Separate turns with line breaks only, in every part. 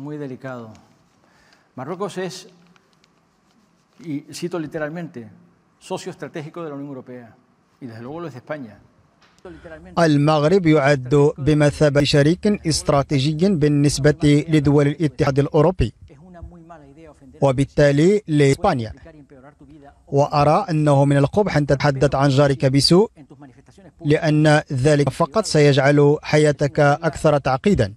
muy delicado. Marruecos es, y cito literalmente, socio estratégico de la Unión Europea, y desde luego lo es de España.
المغرب يعد بمثابة شريك استراتيجي بالنسبة لدول الاتحاد الأوروبي وبالتالي لإسبانيا وأرى أنه من القبح أن تتحدث عن جارك بسوء لأن ذلك فقط سيجعل حياتك أكثر تعقيدا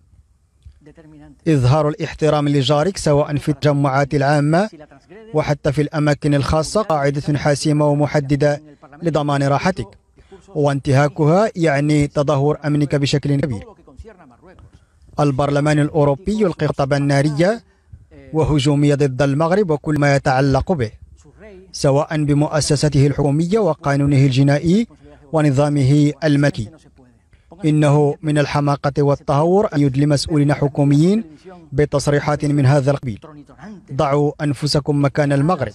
إظهار الاحترام لجارك سواء في التجمعات العامة وحتى في الأماكن الخاصة قاعدة حاسمة ومحددة لضمان راحتك وانتهاكها يعني تدهور أمنك بشكل كبير البرلمان الأوروبي يلقي خطبا نارية وهجومية ضد المغرب وكل ما يتعلق به سواء بمؤسسته الحكومية وقانونه الجنائي ونظامه الملكي إنه من الحماقة والتهور أن يدلي مسؤولين حكوميين بتصريحات من هذا القبيل ضعوا أنفسكم مكان المغرب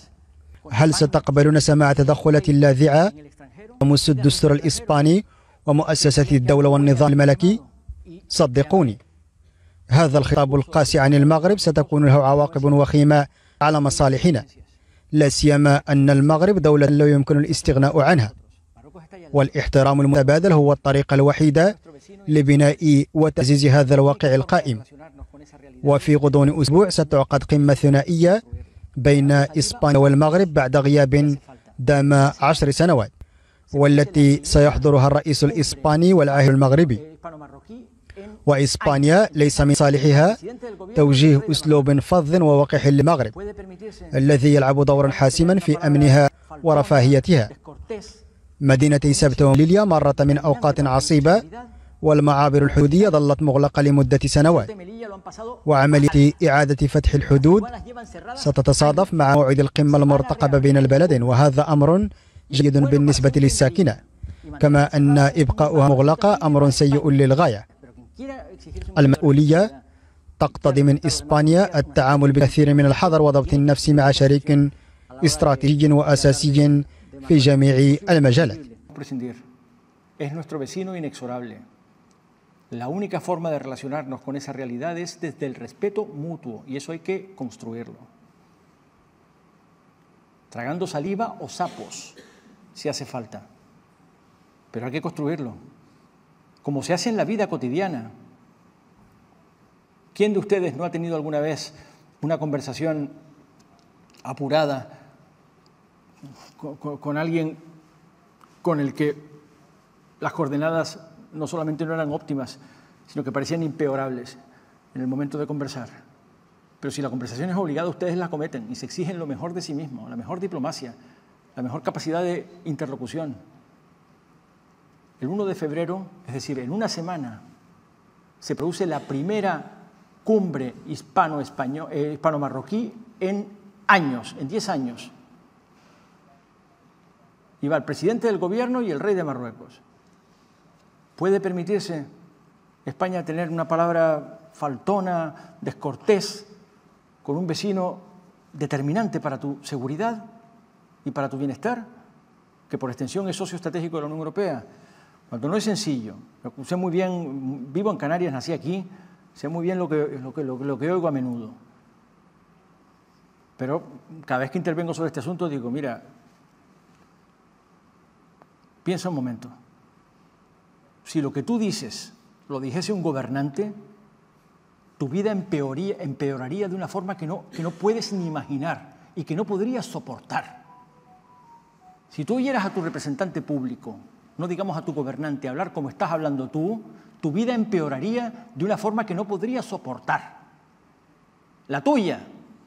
هل ستقبلون سماع تدخلات لاذعة ومس الدستور الإسباني ومؤسسة الدولة والنظام الملكي صدقوني هذا الخطاب القاسي عن المغرب ستكون له عواقب وخيمة على مصالحنا لا سيما أن المغرب دولة لا يمكن الاستغناء عنها والاحترام المتبادل هو الطريقة الوحيدة لبناء وتعزيز هذا الواقع القائم وفي غضون أسبوع ستعقد قمة ثنائية بين إسبانيا والمغرب بعد غياب دام عشر سنوات والتي سيحضرها الرئيس الإسباني والعاهل المغربي وإسبانيا ليس من صالحها توجيه أسلوب فظ ووقح للمغرب الذي يلعب دورا حاسما في أمنها ورفاهيتها مدينتي سبت ومليليا مرت من أوقات عصيبة والمعابر الحدودية ظلت مغلقة لمدة سنوات وعملية إعادة فتح الحدود ستتصادف مع موعد القمة المرتقبة بين البلدين وهذا أمر جيد بالنسبة للساكنة كما أن إبقاؤها مغلقة أمر سيء للغاية المسؤولية تقتضي من إسبانيا التعامل بكثير من الحذر وضبط النفس مع شريك استراتيجي وأساسي
Es nuestro vecino inexorable. La única forma de relacionarnos con esa realidad es desde el respeto mutuo y eso hay que construirlo. Tragando saliva o sapos, si hace falta. Pero hay que construirlo, como se hace en la vida cotidiana. ¿Quién de ustedes no ha tenido alguna vez una conversación apurada con, alguien con el que las coordenadas no solamente no eran óptimas, sino que parecían impeorables en el momento de conversar. Pero si la conversación es obligada, ustedes la cometen y se exigen lo mejor de sí mismos, la mejor diplomacia, la mejor capacidad de interlocución. El 1 de febrero, es decir, en una semana, se produce la primera cumbre eh, hispano-marroquí en años, en 10 años. Iba el presidente del gobierno y el rey de Marruecos. ¿Puede permitirse España tener una palabra faltona, descortés, con un vecino determinante para tu seguridad y para tu bienestar, que por extensión es socio estratégico de la Unión Europea? Cuando no es sencillo, sé muy bien, vivo en Canarias, nací aquí, sé muy bien lo que, lo que, lo que oigo a menudo. Pero cada vez que intervengo sobre este asunto digo, mira, Piensa un momento. Si lo que tú dices lo dijese un gobernante, tu vida empeoraría de una forma que no, que no puedes ni imaginar y que no podrías soportar. Si tú oyeras a tu representante público, no digamos a tu gobernante, hablar como estás hablando tú, tu vida empeoraría de una forma que no podrías soportar. La tuya,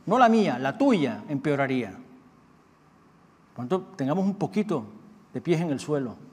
no la mía, la tuya empeoraría. Por tanto, tengamos un poquito de pies en el suelo.